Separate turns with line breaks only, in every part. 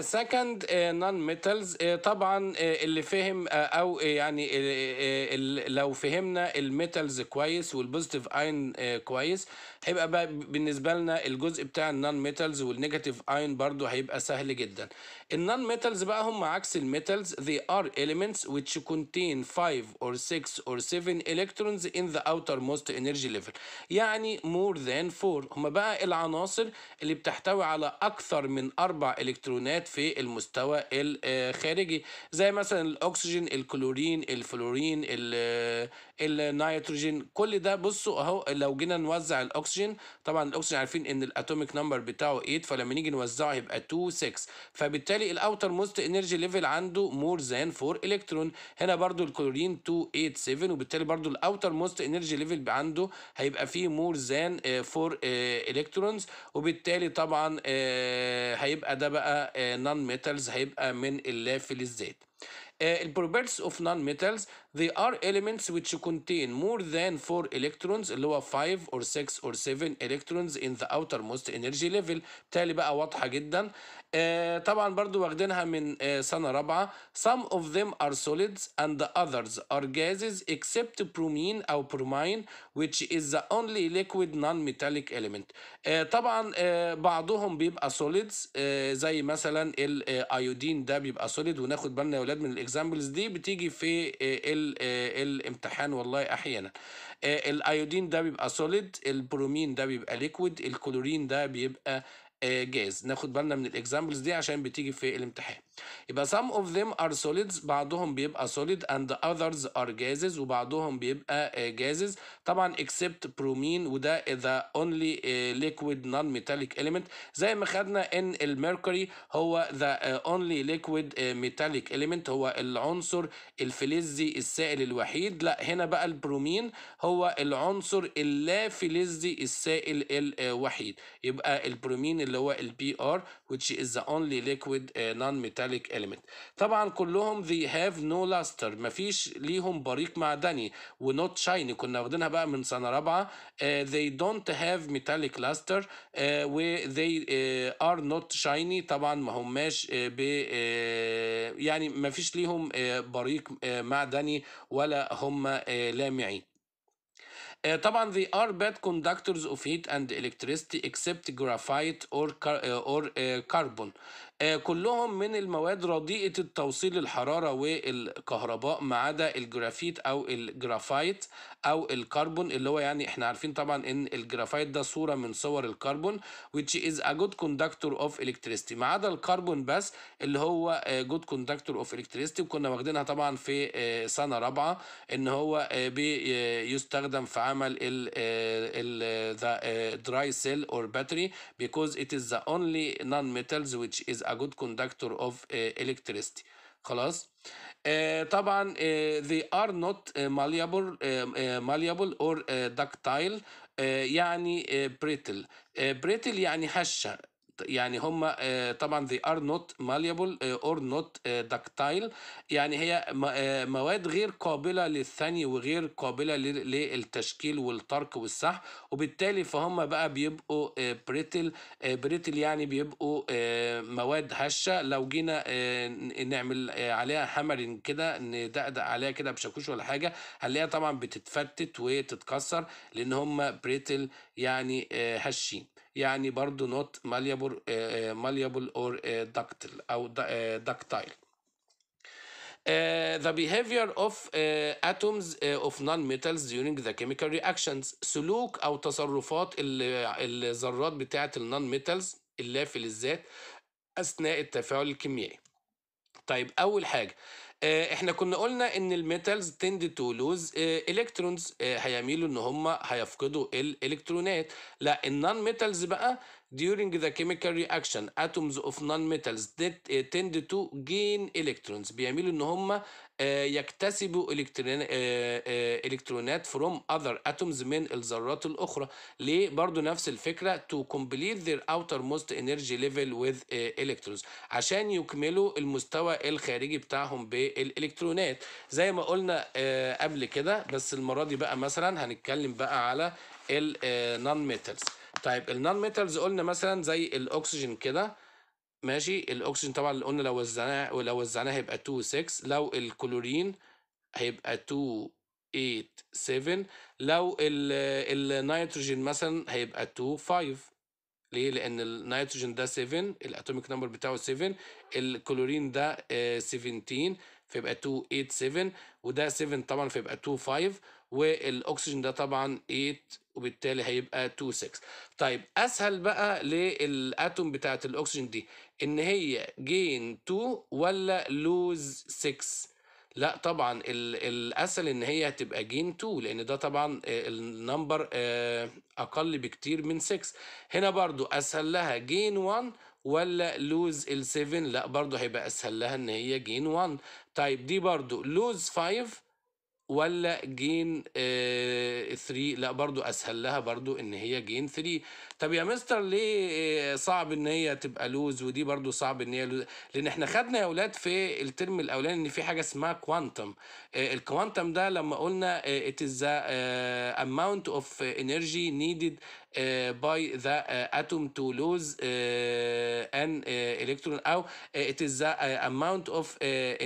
سكند نون ميتالز طبعا آه، اللي فهم آه، او آه، يعني لو فهمنا الميتالز كويس والبوزيتيف اين كويس هيبقى بقى بالنسبه لنا الجزء بتاع النون ميتالز والنيجاتيف اين برضو هيبقى سهل جدا النون ميتالز بقى هم عكس الميتالز they are elements which contain 5 or 6 or 7 electrons in the outermost energy level يعني more than 4 هم بقى العناصر اللي بتحتوي على اكثر من اربع الكترونات في المستوى الخارجي آه، زي مثلا الاكسجين الكلورين الفلورين آه، النيتروجين كل ده بصوا اهو لو جينا نوزع الاكسجين طبعا الاكسجين عارفين ان الاتوميك نمبر بتاعه 8 فلما نيجي نوزعه يبقى 2 6 فبالتالي فبالتالي الاوتر موست انرجي ليفل عنده مور ذان 4 الكترون هنا برضو الكلورين 287 وبالتالي برضو الاوتر موست انرجي ليفل عنده هيبقى فيه مور ذان 4 آه، آه، الكترونز وبالتالي طبعا آه، هيبقى ده بقى نون ميتالز هيبقى من اللا فلزات properties اوف نون ميتالز they are elements which contain more than 4 electrons اللي هو 5 or 6 or 7 electrons in the outermost energy level بالتالي بقى واضحة جدا آه طبعا برضو واخدينها من آه سنة رابعة some of them are solids and the others are gases except bromine أو bromine which is the only liquid non-metallic element آه طبعا آه بعضهم بيبقى solids آه زي مثلا الايودين ده بيبقى solid وناخد بالنا يا ولاد من الاكزامبلز دي بتيجي في آه آه، الامتحان والله احيانا آه، الايودين ده بيبقى سوليد البرومين ده بيبقى ليكويد الكلورين ده بيبقى آه، جاز ناخد بالنا من الاكزامبلز دي عشان بتيجي في الامتحان يبقى some of them are solids بعضهم بيبقى solid and others are gases وبعضهم بيبقى uh, gases طبعا except bromine وده the only uh, liquid non-metallic element زي ما خدنا ان المركوري هو the uh, only liquid uh, metallic element هو العنصر الفلزي السائل الوحيد لا هنا بقى البرومين هو العنصر اللا فلزي السائل الوحيد يبقى البرومين اللي هو البي ار which is the only liquid uh, non-metallic metallic element طبعا كلهم they have no luster مفيش ليهم بريق معدني و not shiny كنا واخدينها بقى من سنة رابعة uh, they don't have metallic luster uh, و they uh, are not shiny طبعا ما هماش uh, ب uh, يعني مفيش ليهم uh, بريق uh, معدني ولا هم uh, لامعين طبعا they are bad conductors of heat and electricity except graphite or car or carbon آه، كلهم من المواد رديئة التوصيل الحراره والكهرباء ما عدا الجرافيت أو الجرافايت او الكربون اللي هو يعني احنا عارفين طبعا ان الجرافايت ده صوره من صور الكربون which is a good conductor of electricity ما عدا الكربون بس اللي هو good conductor of electricity وكنا واخدينها طبعا في سنه رابعه ان هو بيستخدم في عمل ال ال dry cell or battery because it is the only non metals which is a good conductor of electricity خلاص طبعا they are not malleable malleable or ductile يعني بريتل بريتل يعني هشه يعني هم آه، طبعا they are not malleable آه، or not آه، ductile يعني هي مواد غير قابله للثاني وغير قابله للتشكيل والطرق والسح وبالتالي فهم بقى بيبقوا بريتل بريتل يعني بيبقوا مواد هشه لو جينا نعمل عليها هامرنج كده ندقدق عليها كده بشاكوش ولا حاجه هنلاقيها طبعا بتتفتت وتتكسر لان هم بريتل يعني هشين يعني برضو نوت malleable malleable or ductile أو ductile Uh, the behavior of uh, atoms uh, of non-metals during the chemical reactions سلوك أو تصرفات الذرات بتاعة النون-metals اللافل الذات أثناء التفاعل الكيميائي طيب أول حاجة آه، احنا كنا قلنا ان الميتالز تند تو لوز الكترونز هيميلوا ان هم هيفقدوا الالكترونات لا النون ميتالز بقى During the chemical reaction, atoms of non-metals eh, tend to gain electrons بيعملوا ان هم آه، يكتسبوا آه، آه، الكترونات from other atoms من الذرات الاخرى ليه برضو نفس الفكره to complete their outermost energy level with electrons عشان يكملوا المستوى الخارجي بتاعهم بالالكترونات زي ما قلنا قبل كده بس المره دي بقى مثلا هنتكلم بقى على النون ميتالز طيب النون ميتالز قلنا مثلا زي الاكسجين كده ماشي الاكسجين طبعا اللي قلنا لو وزعناه ولو وزعناه هيبقى 2 6 لو الكلورين هيبقى 2 8 7 لو النيتروجين مثلا هيبقى 2 5 ليه؟ لأن النيتروجين ده 7 الأتوميك نمبر بتاعه 7 الكلورين ده 17 آه، فيبقى 2 8 7 وده 7 طبعا فيبقى 2 5 والأكسجين ده طبعا 8 وبالتالي هيبقى 2 6 طيب اسهل بقى للاتوم بتاعه الاكسجين دي ان هي جين 2 ولا لوز 6 لا طبعا الاسهل ان هي هتبقى جين 2 لان ده طبعا آه، النمبر آه، اقل بكتير من 6 هنا برضو اسهل لها جين 1 ولا لوز ال 7 لا برضو هيبقى اسهل لها ان هي جين 1 طيب دي برضو لوز 5 ولا جين 3 آه، لا برضو اسهل لها برضو ان هي جين 3 طب يا مستر ليه آه، صعب ان هي تبقى لوز ودي برضو صعب ان هي لوز لان احنا خدنا يا اولاد في الترم الاولاني ان في حاجه اسمها كوانتم آه، الكوانتم ده لما قلنا ات ذا اماونت اوف انرجي نيدد آه، by the آه، atom to lose آه، an electron أو it is the amount of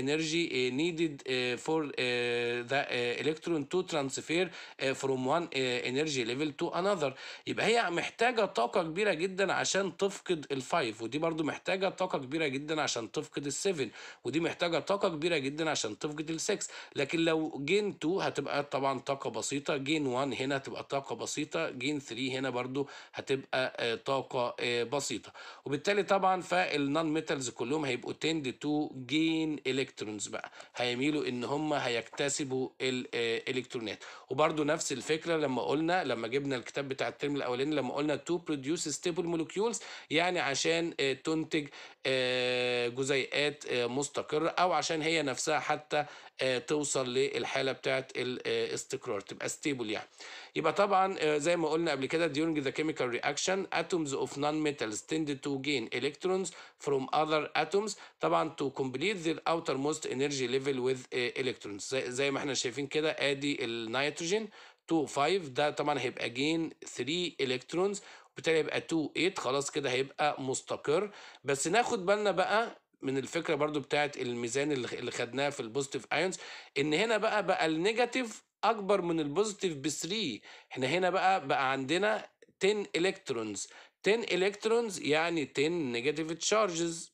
energy needed for the electron to transfer from one energy level to another يبقى هي محتاجة طاقة كبيرة جدا عشان تفقد الفايف ودي برضو محتاجة طاقة كبيرة جدا عشان تفقد السفن ودي محتاجة طاقة كبيرة جدا عشان تفقد السكس لكن لو جين 2 هتبقى طبعا طاقة بسيطة جين 1 هنا هتبقى طاقة بسيطة جين 3 هنا برضو هتبقى آه، طاقة آه، بسيطة وبالتالي طبعا فالنون ميتالز كلهم هيبقوا تند تو جين الكترونز بقى هيميلوا ان هم هيكتسبوا الالكترونات آه، وبرضو نفس الفكرة لما قلنا لما جبنا الكتاب بتاع الترم الاولاني لما قلنا تو بروديوس ستيبل مولكيولز يعني عشان تنتج جزيئات مستقرة او عشان هي نفسها حتى آه، توصل للحاله بتاعت الاستقرار آه، تبقى ستيبل يعني يبقى طبعا آه، زي ما قلنا قبل كده during the chemical reaction atoms of non-metals tend to gain electrons from other atoms طبعا to complete their outermost energy level with electrons زي, زي ما احنا شايفين كده ادي النيتروجين 2 5 ده طبعا هيبقى جين 3 الكترونز وبالتالي هيبقى 2 8 خلاص كده هيبقى مستقر بس ناخد بالنا بقى من الفكره برضو بتاعت الميزان اللي خدناه في البوزيتيف ايونز ان هنا بقى بقى النيجاتيف اكبر من البوزيتيف ب 3 احنا هنا بقى بقى عندنا 10 الكترونز 10 الكترونز يعني 10 نيجاتيف تشارجز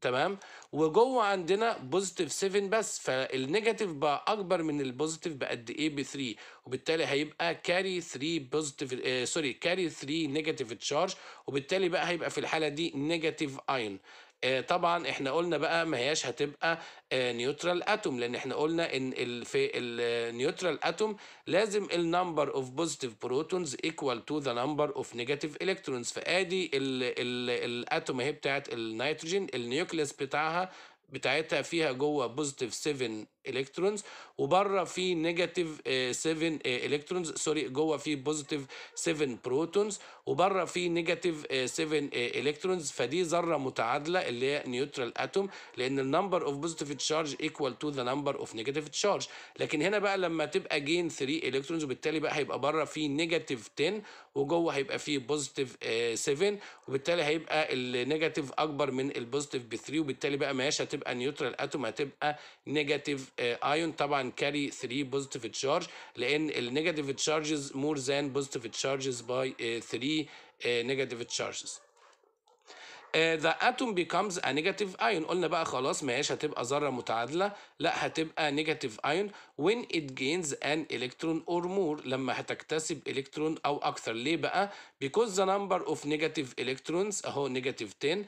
تمام وجوه عندنا بوزيتيف 7 بس فالنيجاتيف بقى اكبر من البوزيتيف بقد ايه ب 3 وبالتالي هيبقى كاري 3 بوزيتيف سوري كاري 3 نيجاتيف تشارج وبالتالي بقى هيبقى في الحاله دي نيجاتيف ايون آه، طبعا احنا قلنا بقى ما هياش هتبقى نيوترال آه، اتوم لان احنا قلنا ان في النيوترال اتوم لازم النمبر اوف بوزيتيف بروتونز ايكوال تو ذا نمبر اوف نيجاتيف الكترونز فادي الاتوم اهي بتاعت النيتروجين النيوكليس بتاعها بتاعتها فيها جوه بوزيتيف 7 الكترونز وبره في نيجاتيف 7 الكترونز سوري جوه في بوزيتيف 7 بروتونز وبره في نيجاتيف 7 الكترونز فدي ذره متعادله اللي هي نيوترال اتوم لان النمبر اوف بوزيتيف تشارج ايكوال تو ذا نمبر اوف نيجاتيف تشارج لكن هنا بقى لما تبقى جين 3 الكترونز وبالتالي بقى هيبقى بره في نيجاتيف 10 وجوه هيبقى في بوزيتيف 7 آه، وبالتالي هيبقى النيجاتيف اكبر من البوزيتيف ب 3 وبالتالي بقى ماهياش هتبقى نيوترال اتوم هتبقى نيجاتيف ايون آه، طبعا كاري 3 بوزيتيف تشارج لان النيجاتيف تشارجز مور ذان بوزيتيف تشارجز باي 3 نيجاتيف تشارجز ذا اتوم بيكمز ا نيجاتيف ايون قلنا بقى خلاص ما هياش هتبقى ذره متعادله لا هتبقى نيجاتيف ايون when it gains an electron or more لما هتكتسب الكترون او اكثر ليه بقى because the number of negative electrons اهو نيجاتيف 10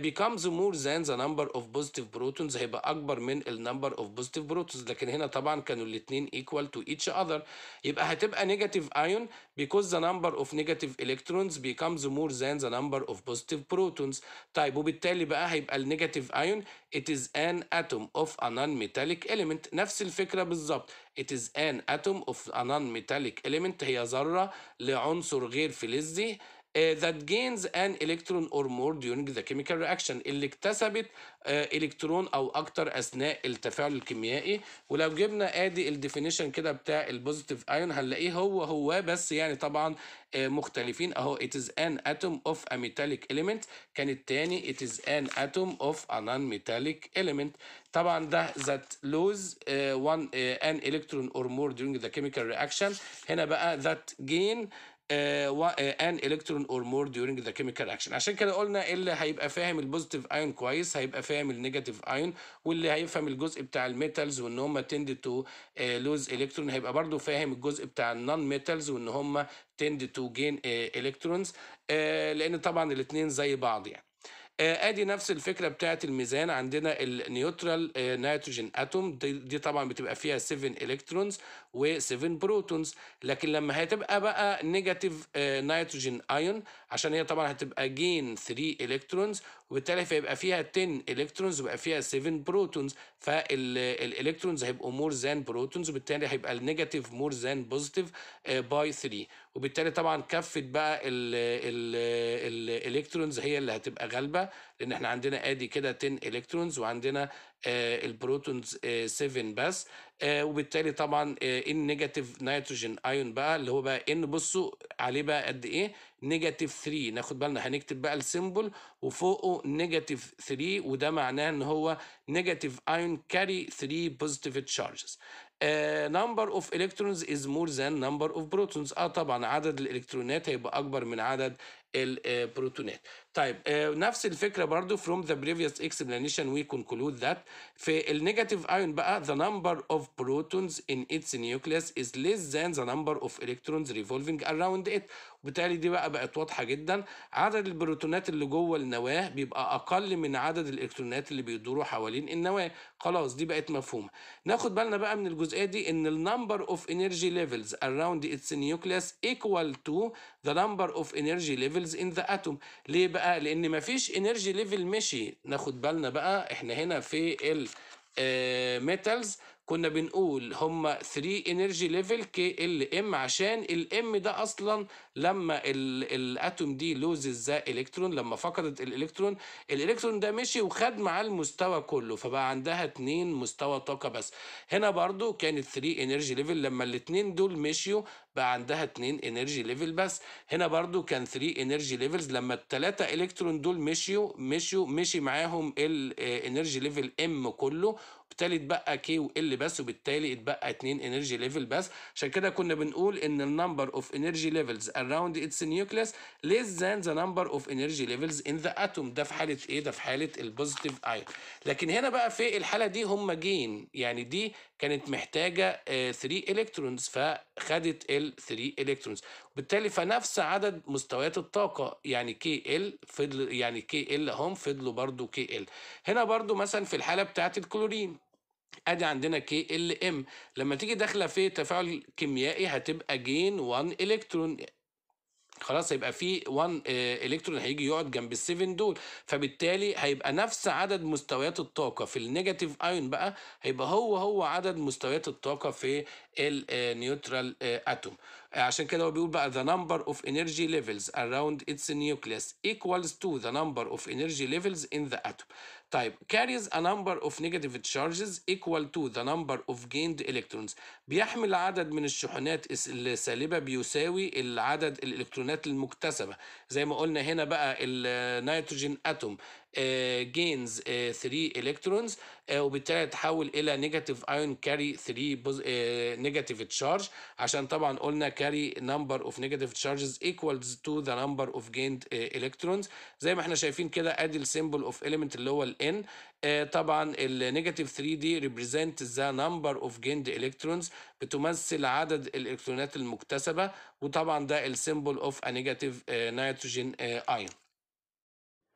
becomes more than the number of positive protons هيبقى اكبر من ال number of positive protons لكن هنا طبعا كانوا الاثنين equal to each other يبقى هتبقى negative ion because the number of negative electrons becomes more than the number of positive protons طيب وبالتالي بقى هيبقى النيجاتيف ion it is an atom of a non-metallic element نفس الفكرة بالظبط it is an atom of a non-metallic element هي ذرة لعنصر غير فلزي that gains an electron or more during the chemical reaction اللي اكتسبت الكترون او اكتر اثناء التفاعل الكيميائي ولو جبنا ادي الديفينيشن كده بتاع البوزيتيف ايون هنلاقيه هو هو بس يعني طبعا مختلفين اهو it is an atom of a metallic element كان التاني it is an atom of a non-metallic element طبعا ده that lose one an electron or more during the chemical reaction هنا بقى that gain ان الكترون اور مور ديورنج ذا كيميكال اكشن عشان كده قلنا اللي هيبقى فاهم البوزيتيف ايون كويس هيبقى فاهم النيجاتيف ايون واللي هيفهم الجزء بتاع الميتالز وان هم تند تو لوز الكترون هيبقى برضو فاهم الجزء بتاع النون ميتالز وان هم تند تو جين الكترونز لان طبعا الاثنين زي بعض يعني آه، ادي نفس الفكره بتاعه الميزان عندنا النيوترال نيتروجين اتوم دي, دي طبعا بتبقى فيها 7 الكترونز و7 بروتونز لكن لما هتبقى بقى نيجاتيف آه، نيتروجين ايون عشان هي طبعا هتبقى جين 3 الكترونز وبالتالي فيبقى فيها 10 الكترونز ويبقى فيها 7 بروتونز فالالكترونز هيبقوا مور ذان بروتونز وبالتالي هيبقى النيجاتيف مور ذان بوزيتيف باي 3 وبالتالي طبعا كفه بقى الالكترونز هي اللي هتبقى غالبه لان احنا عندنا ادي كده 10 الكترونز وعندنا آه، البروتونز 7 آه، بس آه، وبالتالي طبعا ان نيجاتيف نيتروجين ايون بقى اللي هو بقى ان بصوا عليه بقى قد ايه نيجاتيف 3 ناخد بالنا هنكتب بقى السيمبل وفوقه نيجاتيف 3 وده معناه ان هو نيجاتيف ايون كاري 3 بوزيتيف تشارجز آه، number of electrons is more than number of protons اه طبعا عدد الالكترونات هيبقى اكبر من عدد البروتونات آه، طيب آه نفس الفكره برضو from the previous explanation we conclude that في النيجاتيف ايون بقى the number of protons in its nucleus is less than the number of electrons revolving around it وبالتالي دي بقى بقت واضحه جدا عدد البروتونات اللي جوه النواه بيبقى اقل من عدد الالكترونات اللي بيدوروا حوالين النواه خلاص دي بقت مفهومه ناخد بالنا بقى من الجزء الجزئيه دي ان النمبر اوف انرجي ليفلز اراوند اتس نيوكليس ايكوال تو ذا نمبر اوف انرجي ليفلز ان ذا اتوم ليه بقى لان مفيش انرجي ليفل مشي ناخد بالنا بقى احنا هنا في الميتالز آه، uh, كنا بنقول هما 3 انرجي ليفل كي ال ام عشان الام ده اصلا لما الاتوم دي لوزز ذا الكترون لما فقدت الالكترون الالكترون ده مشي وخد معاه المستوى كله فبقى عندها اتنين مستوى طاقه بس هنا برضو كانت 3 انرجي ليفل لما الاتنين دول مشيوا بقى عندها اتنين انرجي ليفل بس هنا برضو كان 3 انرجي ليفلز لما التلاتة الكترون دول مشيوا مشيوا مشي معاهم الانرجي ليفل ام كله وبالتالي اتبقى كي وال بس وبالتالي اتبقى 2 انرجي ليفل بس عشان كده كنا بنقول ان النمبر اوف انرجي ليفلز اراوند اتس نيوكليس ليس ذان ذا نمبر اوف انرجي ليفلز ان ذا اتوم ده في حاله ايه ده في حاله البوزيتيف ايون لكن هنا بقى في الحاله دي هم جين يعني دي كانت محتاجه 3 آه، الكترونز فخدت ال 3 الكترونز وبالتالي فنفس عدد مستويات الطاقه يعني كي ال فضل يعني كي ال هم فضلوا برضو كي ال هنا برضو مثلا في الحاله بتاعت الكلورين ادي عندنا كي ال ام لما تيجي داخله في تفاعل كيميائي هتبقى جين 1 الكترون خلاص هيبقى في 1 الكترون آه، هيجي يقعد جنب ال7 دول فبالتالي هيبقى نفس عدد مستويات الطاقه في النيجاتيف ايون بقى هيبقى هو هو عدد مستويات الطاقه في النيوترال اتوم آه، آه، عشان كده هو بيقول بقى the number of energy levels around its nucleus equals to the number of energy levels in the atom طيب carries a number of negative charges equal to the number of gained electrons بيحمل عدد من الشحنات السالبة بيساوي العدد الإلكترونات المكتسبة زي ما قلنا هنا بقى النيتروجين أتوم جينز 3 الكترونز وبالتالي تحول الى نيجاتيف ايون كاري 3 نيجاتيف تشارج عشان طبعا قلنا كاري نمبر اوف نيجاتيف تشارجز ايكوالز تو ذا نمبر اوف جيند الكترونز زي ما احنا شايفين كده ادي السيمبل اوف اليمنت اللي هو الان آه، طبعا النيجاتيف 3 دي ريبريزنت ذا نمبر اوف جيند الكترونز بتمثل عدد الالكترونات المكتسبه وطبعا ده السيمبل اوف ا نيجاتيف نيتروجين ايون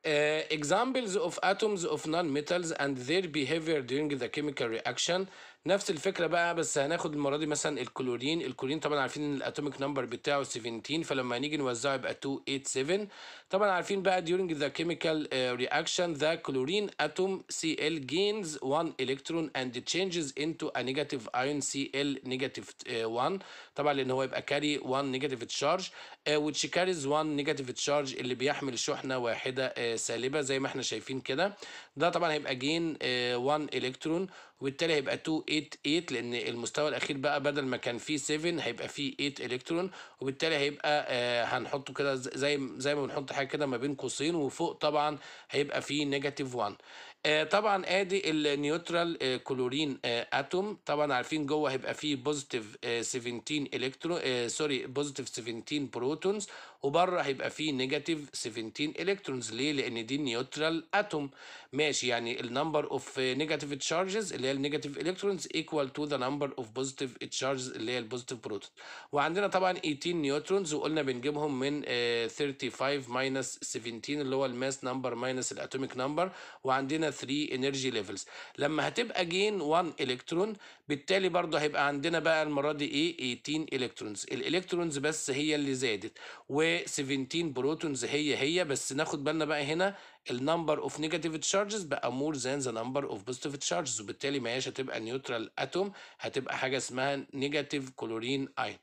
Uh, examples of atoms of nonmetals and their behavior during the chemical reaction نفس الفكره بقى بس هناخد المره دي مثلا الكلورين الكلورين طبعا عارفين ان الاتوميك نمبر بتاعه 17 فلما نيجي نوزعه يبقى 287 طبعا عارفين بقى during the chemical آه، reaction the chlorine atom Cl gains one electron and changes into a negative ion Cl negative 1 آه، طبعا لان هو يبقى كاري 1 negative charge آه، which carries one negative charge اللي بيحمل شحنه واحده سالبه زي ما احنا شايفين كده ده طبعا هيبقى جين 1 الكترون وبالتالي هيبقى 2 8 8 لان المستوى الاخير بقى بدل ما كان فيه 7 هيبقى فيه 8 الكترون وبالتالي هيبقى آه هنحطه كده زي زي ما بنحط حاجه كده ما بين قوسين وفوق طبعا هيبقى فيه نيجاتيف 1 آه، طبعا ادي النيوترال آه، كلورين آه، اتوم طبعا عارفين جوه هيبقى فيه بوزيتيف 17 الكترون سوري بوزيتيف 17 بروتونز وبره هيبقى فيه نيجاتيف 17 الكترونز ليه لان دي النيوترال اتوم ماشي يعني النمبر اوف نيجاتيف تشارجز اللي هي النيجاتيف الكترونز ايكوال تو ذا نمبر اوف بوزيتيف تشارجز اللي هي البوزيتيف بروتون وعندنا طبعا 18 نيوترونز وقلنا بنجيبهم من 35 ماينس 17 اللي هو الماس نمبر ماينس الاتوميك نمبر وعندنا 3 انرجي ليفلز لما هتبقى جين 1 الكترون بالتالي برضه هيبقى عندنا بقى المره دي ايه 18 الكترونز الالكترونز بس هي اللي زادت و17 بروتونز هي هي بس ناخد بالنا بقى هنا النمبر اوف نيجاتيف تشارجز بقى مور ذان ذا نمبر اوف بوزيتيف تشارجز وبالتالي ما هياش هتبقى نيوترال اتوم هتبقى حاجه اسمها نيجاتيف كلورين اين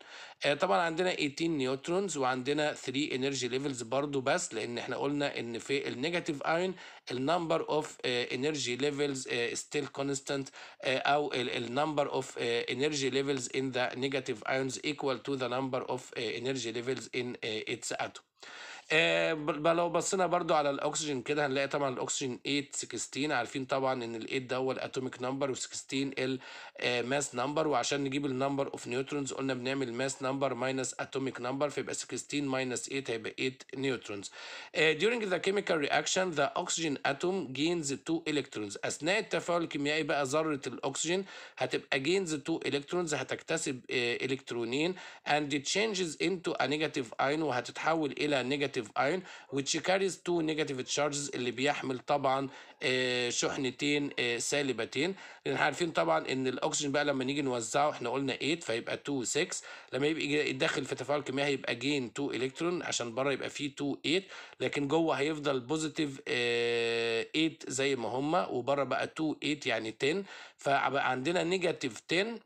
آه طبعا عندنا 18 نيوترونز وعندنا 3 انرجي ليفلز برضو بس لان احنا قلنا ان في النيجاتيف اين النمبر اوف انرجي ليفلز ستيل كونستانت او النمبر اوف انرجي ليفلز ان ذا نيجاتيف ايونز ايكوال تو ذا نمبر اوف انرجي ليفلز ان اتس اتوم آه، لو بصينا برضو على الاكسجين كده هنلاقي طبعا الاكسجين 8 16 عارفين طبعا ان ال8 ده هو الاتوميك نمبر و16 ال ماس آه، نمبر وعشان نجيب النمبر اوف نيوترونز قلنا بنعمل ماس نمبر ماينس اتوميك نمبر فيبقى 16 ماينس 8 هيبقى 8 نيوترونز آه، during the chemical reaction the oxygen atom gains 2 electrons اثناء التفاعل الكيميائي بقى ذره الاكسجين هتبقى gains 2 electrons هتكتسب الكترونين آه، and it changes into a negative ion وهتتحول الى negative ion which carries two negative charges اللي بيحمل طبعا آه، شحنتين آه، سالبتين لان احنا عارفين طبعا ان الاكسجين بقى لما نيجي نوزعه احنا قلنا 8 فيبقى 2 6 لما يبقى يتدخل في تفاعل كيميائي هيبقى جين 2 الكترون عشان بره يبقى فيه 2 8 لكن جوه هيفضل بوزيتيف 8 آه، زي ما هما وبره بقى 2 8 يعني 10 فبقى عندنا نيجاتيف 10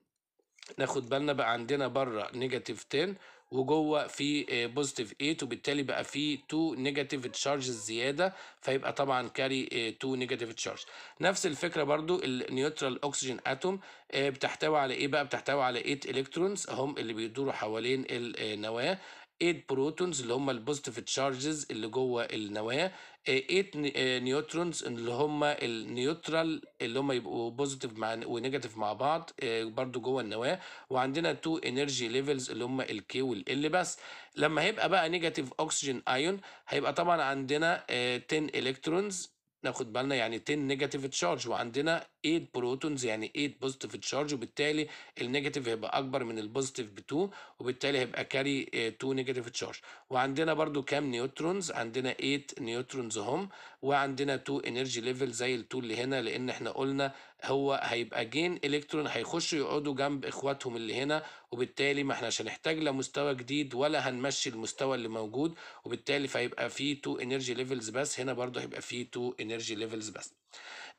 ناخد بالنا بقى عندنا بره نيجاتيف 10 وجوه في بوزيتيف 8 وبالتالي بقى في 2 نيجاتيف تشارج زياده فيبقى طبعا كاري 2 نيجاتيف تشارج نفس الفكره برضو النيوترال اكسجين اتوم بتحتوي على ايه بقى بتحتوي على 8 الكترونز هم اللي بيدوروا حوالين النواه 8 بروتونز اللي هم البوزيتيف تشارجز اللي جوه النواه 8 نيوترونز eh, اللي هم النيوترال اللي هم يبقوا بوزيتيف مع ونيجاتيف مع بعض eh، برضو جوه النواه وعندنا 2 انرجي ليفلز اللي هم الكي والال بس لما هيبقى بقى نيجاتيف اوكسجين ايون هيبقى طبعا عندنا 10 eh، الكترونز ناخد بالنا يعني 10 نيجاتيف تشارج وعندنا 8 بروتونز يعني 8 بوزيتيف تشارج وبالتالي النيجاتيف هيبقى اكبر من البوزيتيف ب 2 وبالتالي هيبقى كاري 2 نيجاتيف تشارج وعندنا برضو كام نيوترونز عندنا 8 نيوترونز هم وعندنا 2 انرجي ليفل زي ال2 اللي هنا لان احنا قلنا هو هيبقى جين الكترون هيخشوا يقعدوا جنب اخواتهم اللي هنا وبالتالي ما احناش هنحتاج لا مستوى جديد ولا هنمشي المستوى اللي موجود وبالتالي فهيبقى فيه 2 انرجي ليفلز بس هنا برضه هيبقى فيه 2 انرجي ليفلز بس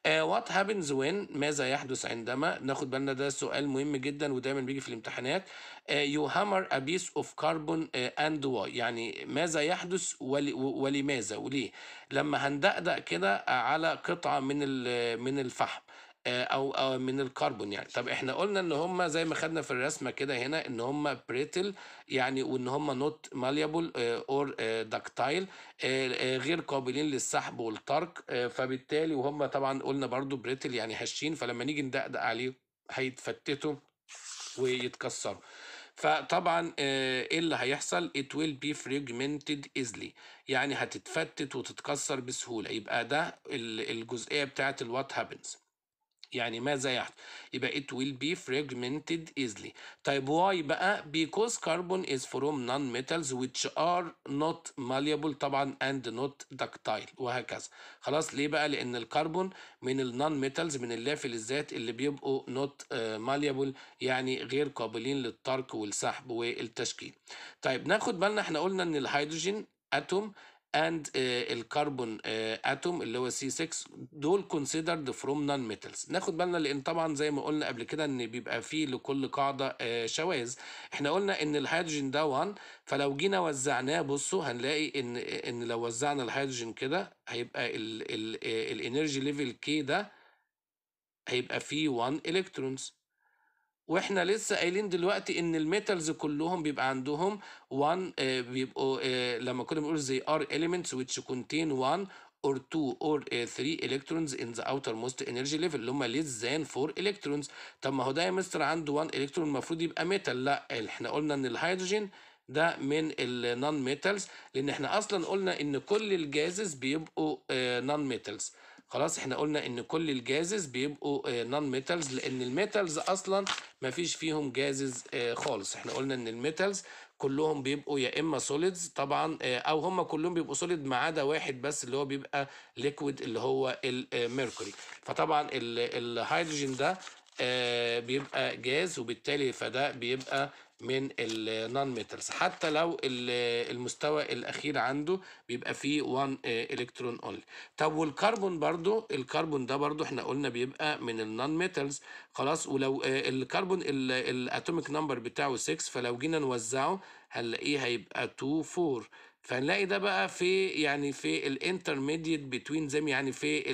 وات هابنز وين ماذا يحدث عندما ناخد بالنا ده سؤال مهم جدا ودايما بيجي في الامتحانات يو هامر ا بيس اوف كربون اند واي يعني ماذا يحدث ول, ولماذا وليه لما هندقدق كده على قطعه من من الفحم آه، او او آه، من الكربون يعني طب احنا قلنا ان هم زي ما خدنا في الرسمه كده هنا ان هم بريتل يعني وان هم نوت ماليبل اور داكتايل غير قابلين للسحب والطرق آه، فبالتالي وهم طبعا قلنا برضو بريتل يعني هشين فلما نيجي ندقدق عليه هيتفتتوا ويتكسروا فطبعا ايه اللي هيحصل it will be fragmented easily يعني هتتفتت وتتكسر بسهوله يبقى ده الجزئيه بتاعه الوات هابنز يعني ماذا يحدث يبقى it will be fragmented easily طيب why بقى because carbon is from non-metals which are not malleable طبعا and not ductile وهكذا خلاص ليه بقى لان الكربون من النون metals من اللافل الذات اللي بيبقوا not آه، malleable يعني غير قابلين للطرق والسحب والتشكيل طيب ناخد بالنا احنا قلنا ان الهيدروجين اتوم اند الكربون اتوم اللي هو سي 6 دول كونسيدرد فروم نون ميتالز ناخد بالنا لان طبعا زي ما قلنا قبل كده ان بيبقى فيه لكل قاعده آه، شواذ احنا قلنا ان الهيدروجين ده 1 فلو جينا وزعناه بصوا هنلاقي ان ان لو وزعنا الهيدروجين كده هيبقى الانرجي ليفل كي ده هيبقى فيه 1 الكترونز واحنا لسه قايلين دلوقتي ان الميتالز كلهم بيبقى عندهم 1 آه، بيبقوا آه، لما كنا بنقول زي ار اليمنتس ويتش كونتين 1 or 2 or 3 آه، electrons in the outermost energy level اللي هم less than 4 electrons طب ما هو ده يا مستر عنده 1 electron المفروض يبقى ميتال لا احنا قلنا ان الهيدروجين ده من النون ميتالز لان احنا اصلا قلنا ان كل الجازز بيبقوا نون ميتالز خلاص احنا قلنا ان كل الجازز بيبقوا نون آه، ميتالز لان الميتالز اصلا ما فيش فيهم جازز آه، خالص احنا قلنا ان الميتالز كلهم بيبقوا يا اما سوليدز طبعا آه، او هم كلهم بيبقوا سوليد ما عدا واحد بس اللي هو بيبقى ليكويد اللي هو الميركوري فطبعا الهيدروجين ده بيبقى جاز وبالتالي فده بيبقى من النون ميتالز حتى لو المستوى الاخير عنده بيبقى فيه 1 الكترون اونلي طب والكربون برضو الكربون ده برضو احنا قلنا بيبقى من النون ميتالز خلاص ولو الكربون الاتوميك نمبر بتاعه 6 فلو جينا نوزعه هنلاقيه هيبقى 2 4 فنلاقي ده بقى في يعني في الانترميديت بتوين زي يعني في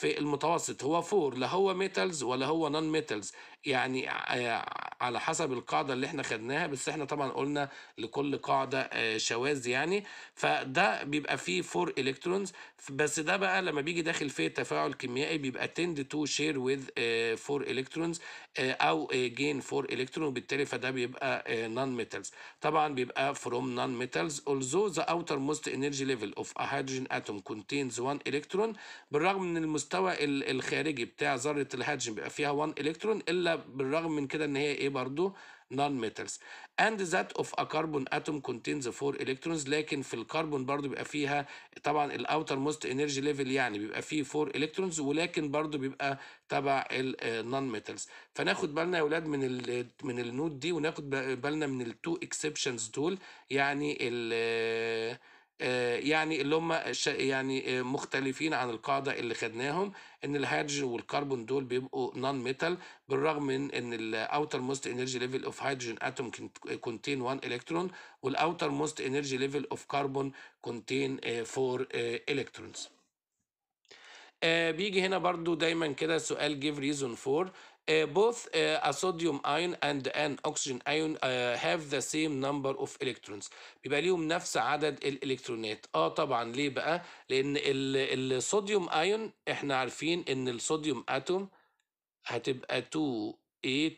في المتوسط هو فور لا هو ميتالز ولا هو نون ميتالز يعني آه، على حسب القاعده اللي احنا خدناها بس احنا طبعا قلنا لكل قاعده آه، شواذ يعني فده بيبقى فيه فور الكترونز بس ده بقى لما بيجي داخل في تفاعل كيميائي بيبقى تند تو شير وذ فور الكترونز او جين فور الكترون وبالتالي فده بيبقى نون آه، ميتالز طبعا بيبقى فروم نون ميتالز although the outermost energy level of a hydrogen atom contains one electron بالرغم من المست المستوى الخارجي بتاع ذره الهيدروجين بيبقى فيها 1 الكترون الا بالرغم من كده ان هي ايه برضو نون ميتالز اند ذات اوف ا كربون اتوم كونتينز 4 الكترونز لكن في الكربون برضو بيبقى فيها طبعا الاوتر موست انرجي ليفل يعني بيبقى فيه 4 الكترونز ولكن برضو بيبقى تبع النون ميتالز آه، فناخد بالنا يا اولاد من الـ من النوت دي وناخد بالنا من التو اكسبشنز دول يعني ال آه، آه، يعني اللي هم يعني آه، مختلفين عن القاعده اللي خدناهم ان الهيدروجين والكربون دول بيبقوا نون ميتال بالرغم من ان الاوتر موست انرجي ليفل اوف هيدروجين اتوم كونتين 1 الكترون والاوتر موست انرجي ليفل اوف كربون كونتين 4 الكترونز بيجي هنا برضو دايما كده سؤال give reason for Uh, both uh, a sodium ion and an oxygen ion uh, have the same number of electrons بيبقى ليهم نفس عدد الالكترونات اه طبعا ليه بقى لان الصوديوم ايون احنا عارفين ان الصوديوم اتوم هتبقى 2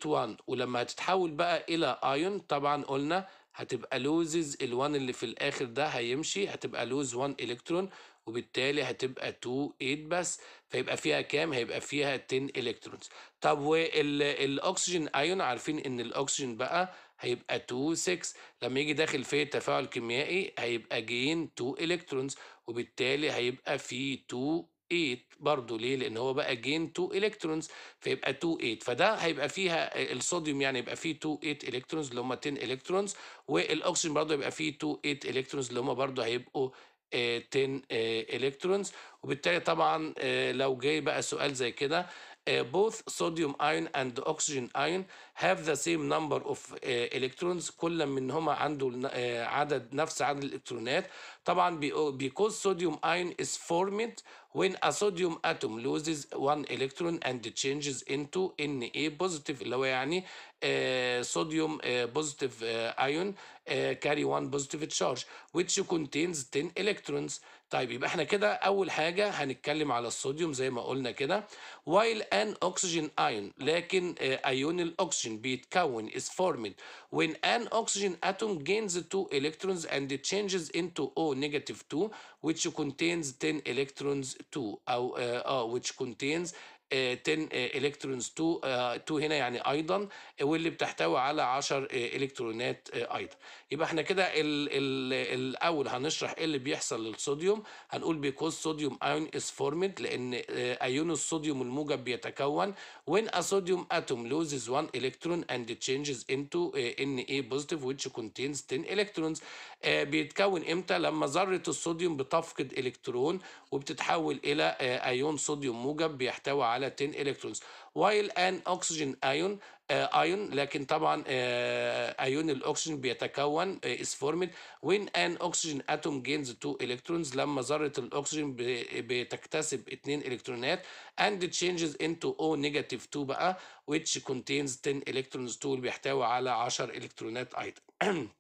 8 ولما هتتحول بقى الى ايون طبعا قلنا هتبقى لوزز ال1 اللي في الاخر ده هيمشي هتبقى لوز 1 الكترون وبالتالي هتبقى 2 8 بس فيبقى فيها كام هيبقى فيها 10 الكترونز طب والاكسجين ايون عارفين ان الاكسجين بقى هيبقى 2 6 لما يجي داخل في تفاعل كيميائي هيبقى جين 2 الكترونز وبالتالي هيبقى في 2 8 برضه ليه؟ لأن هو بقى جين 2 الكترونز فيبقى 2 8 فده هيبقى فيها الصوديوم يعني يبقى فيه 2 8 الكترونز اللي هم 10 الكترونز والأكسجين برضه يبقى فيه 2 8 الكترونز اللي هم برضه هيبقوا 10 آه، الكترونز آه، وبالتالي طبعا آه، لو جاي بقى سؤال زي كده Uh, both sodium ion and oxygen ion have the same number of uh, electrons كل منهما عنده uh, عدد نفس عدد الالكترونات طبعا uh, because sodium ion is formed when a sodium atom loses one electron and changes into Na positive اللي هو يعني uh, sodium uh, positive uh, ion uh, carry one positive charge which contains 10 electrons طيب يبقى احنا كده اول حاجه هنتكلم على الصوديوم زي ما قلنا كده while an oxygen ion لكن ايون الاكسجين بيتكون is formed when an oxygen atom gains two electrons and it changes into O negative 2 which contains 10 electrons 2 او اه which contains 10 الكترونز 2 2 هنا يعني ايضا واللي بتحتوي على 10 الكترونات آه، آه، ايضا يبقى احنا كده الاول هنشرح ايه اللي بيحصل للصوديوم هنقول بيكوز صوديوم ايون از فورمد لان ايون آه، الصوديوم الموجب بيتكون when a sodium atom loses one electron and changes into Na positive which contains 10 electrons بيتكون امتى لما ذرة الصوديوم بتفقد الكترون وبتتحول الى ايون صوديوم موجب بيحتوي على 10 electrons وايل ان اكسجين ايون ايون لكن طبعا ايون uh, الاكسجين بيتكون از فورمد وين ان اكسجين اتوم جينز 2 الكترونز لما ذره الاكسجين بتكتسب 2 الكترونات اند تشينجز انتو او نيجاتيف 2 بقى ويتش كونتينز 10 الكترونز 2 بيحتوي على 10 الكترونات ايضا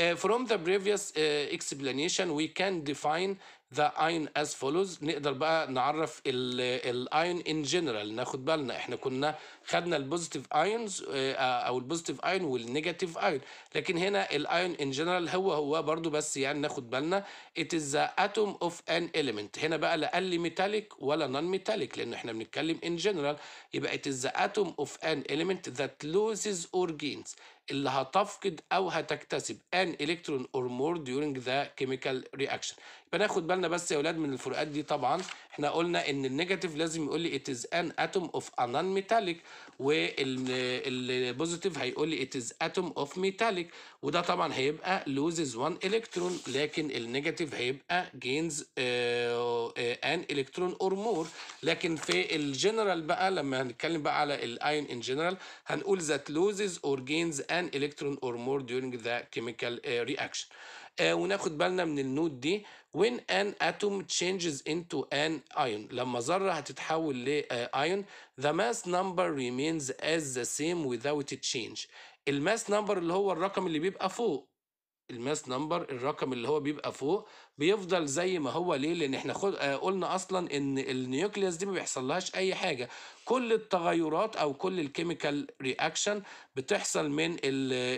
Uh, from the previous uh, explanation we can define ذا اين از فولوز نقدر بقى نعرف الاين ان جنرال ناخد بالنا احنا كنا خدنا البوزيتيف ايونز آه، آه، او البوزيتيف ايون والنيجاتيف ايون لكن هنا الايون ان جنرال هو هو برضو بس يعني ناخد بالنا ات از اتوم اوف ان an هنا بقى لا قال لي ميتاليك ولا نون ميتاليك لان احنا بنتكلم ان جنرال يبقى ات از اتوم اوف ان an ذات لوزز اور جينز اللي هتفقد او هتكتسب ان الكترون اور مور ديورنج ذا كيميكال رياكشن يبقى ناخد بالنا بس يا اولاد من الفروقات دي طبعا احنا قلنا ان النيجاتيف لازم يقول لي ات از ان اتوم اوف ان نون ميتاليك والبوزيتيف هيقول لي it is atom of metallic وده طبعا هيبقى لوزز one الكترون لكن النيجاتيف هيبقى جينز ان الكترون اور مور لكن في الجنرال بقى لما هنتكلم بقى على الايون ان جنرال هنقول ذات لوزز اور جينز ان الكترون اور مور during the chemical آه، reaction آه، وناخد بالنا من النوت دي when an atom changes into an ion لما ذرة هتتحول ion the mass number remains as the same without change الماس نمبر اللي هو الرقم اللي بيبقى فوق الماس نمبر الرقم اللي هو بيبقى فوق بيفضل زي ما هو ليه لان احنا خد... آه قلنا اصلا ان النيوكليوس دي ما بيحصلهاش اي حاجه كل التغيرات او كل الكيميكال رياكشن بتحصل من ال...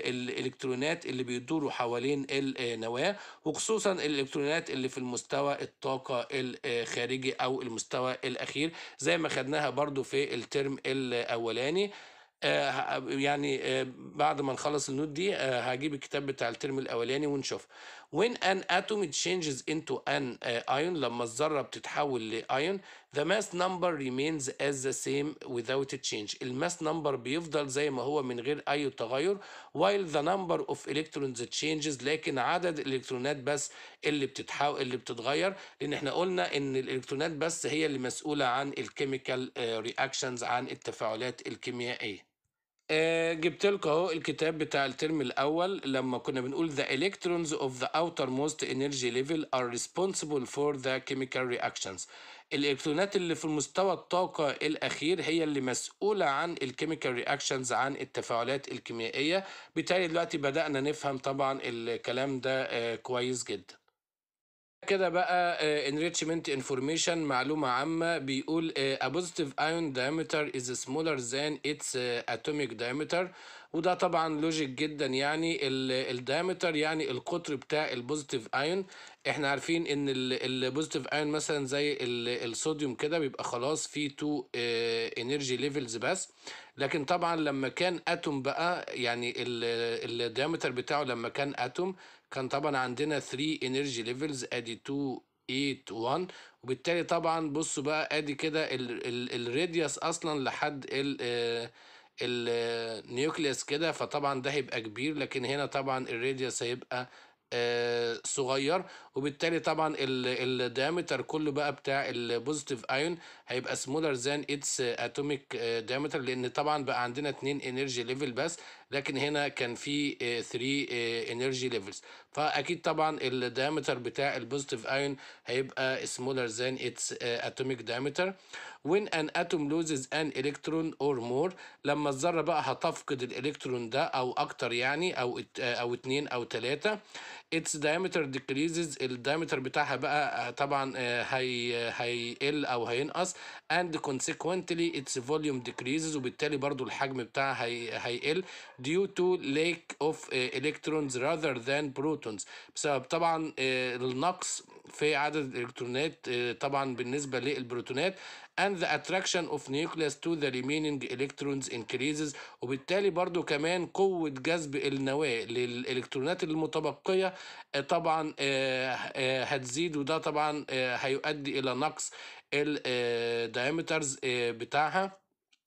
الالكترونات اللي بيدوروا حوالين النواه وخصوصا الالكترونات اللي في المستوى الطاقه الخارجي او المستوى الاخير زي ما خدناها برضو في الترم الاولاني آه، يعني آه، بعد ما نخلص النوت دي آه، هجيب الكتاب بتاع الترم الاولاني ونشوف when an atom changes into an ion لما الذره بتتحول لايون the mass number remains as the same without a change الماس نمبر بيفضل زي ما هو من غير اي تغير while the number of electrons changes لكن عدد الالكترونات بس اللي بتتحول اللي بتتغير لان احنا قلنا ان الالكترونات بس هي اللي مسؤوله عن الكيميكال رياكشنز عن التفاعلات الكيميائيه آه، جبت لكم اهو الكتاب بتاع الترم الاول لما كنا بنقول the electrons of the outermost energy level are responsible for the chemical reactions الالكترونات اللي في المستوى الطاقة الأخير هي اللي مسؤولة عن الكيميكال رياكشنز عن التفاعلات الكيميائية بالتالي دلوقتي بدأنا نفهم طبعا الكلام ده آه، كويس جدا كده بقى انريتشمنت آه، انفورميشن معلومة عامة بيقول ا بوزيتيف ايون دايمتر از سمولر ذان اتس اتوميك دايمتر وده طبعا لوجيك جدا يعني الدايمتر يعني القطر بتاع البوزيتيف ايون احنا عارفين ان البوزيتيف ايون مثلا زي الصوديوم كده بيبقى خلاص فيه تو انرجي ليفلز بس لكن طبعا لما كان اتوم بقى يعني الدايمتر بتاعه لما كان اتوم كان طبعا عندنا 3 انرجي ليفلز ادي 2 8 1 وبالتالي طبعا بصوا بقى ادي كده الريديوس اصلا لحد ال آه، النيوكليس آه، كده فطبعا ده هيبقى كبير لكن هنا طبعا الريديوس هيبقى آه، صغير وبالتالي طبعا الديامتر كله بقى بتاع البوزيتيف ايون هيبقى سمولر ذان اتس اتوميك دايمتر لان طبعا بقى عندنا 2 انرجي ليفل بس لكن هنا كان في 3 انرجي ليفلز فاكيد طبعا الديامتر بتاع البوزيتيف ايون هيبقى سمولر ذان اتس اتوميك دايمتر when an atom loses an electron or more لما الذره بقى هتفقد الالكترون ده او اكتر يعني او آه، او اثنين او ثلاثه its diameter decreases الدايمتر بتاعها بقى آه، طبعا آه، هي هيقل او هينقص and consequently its volume decreases وبالتالي برضو الحجم بتاعها هي هيقل due to lack of آه، electrons rather than protons بسبب طبعا النقص في عدد الالكترونات آه، طبعا بالنسبه للبروتونات and the attraction of nucleus to the remaining electrons increases وبالتالي برضو كمان قوة جذب النواة للإلكترونات المتبقية آه، طبعا آه، هتزيد وده طبعا هيؤدي إلى نقص الدايمترز بتاعها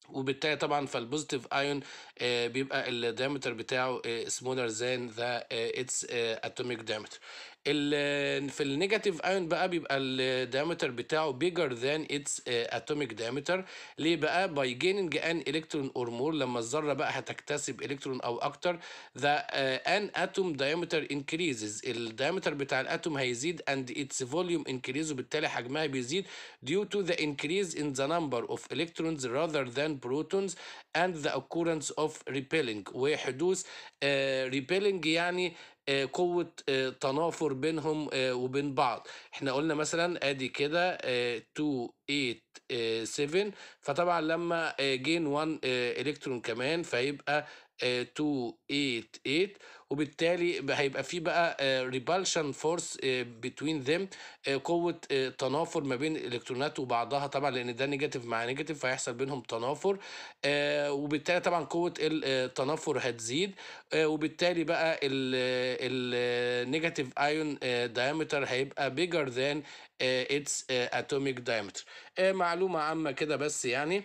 وبالتالي طبعا فالبوزيتيف ايون بيبقى الدايمتر بتاعه سمولر ذان ذا اتس اتوميك دايمتر في النيجاتيف ايون بقى بيبقى الدايمتر بتاعه bigger than its atomic diameter ليه بقى by gaining an electron or more لما الذره بقى هتكتسب الكترون او اكتر the an atom diameter increases الدايمتر بتاع الاتوم هيزيد and its volume increases وبالتالي حجمها بيزيد due to the increase in the number of electrons rather than protons and the occurrence of repelling وحدوث repelling يعني آه، قوه آه، تنافر بينهم آه، وبين بعض احنا قلنا مثلا ادي كده 287 فطبعا لما جين 1 الكترون كمان فيبقى 288 وبالتالي هيبقى في بقى ريبالشن فورس بتوين ذيم قوه آه، تنافر ما بين الالكترونات وبعضها طبعا لان ده نيجاتيف مع نيجاتيف فهيحصل بينهم تنافر آه، وبالتالي طبعا قوه التنافر آه، هتزيد وبالتالي بقى النيجاتيف ايون دايمتر هيبقى bigger than its atomic diameter معلومه عامه كده بس يعني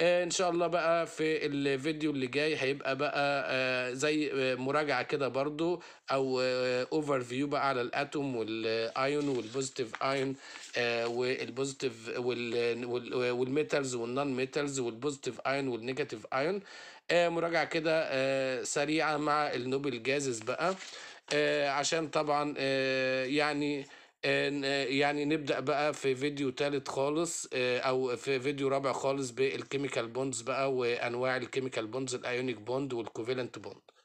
ان شاء الله بقى في الفيديو اللي جاي هيبقى بقى زي مراجعه كده برضو او اوفر فيو بقى على الاتوم والايون والبوزيتيف ايون والبوزيتيف والميتالز والنون ميتالز والبوزيتيف ايون والنيجاتيف ايون مراجعه كده آه، سريعه مع النوبل جازز بقى آه، عشان طبعا آه، يعني يعني نبدا بقى في فيديو ثالث خالص او في فيديو رابع خالص بالكيميكال بوندز بقى وانواع الكيميكال بوندز الايونيك بوند والكوفيلنت بوند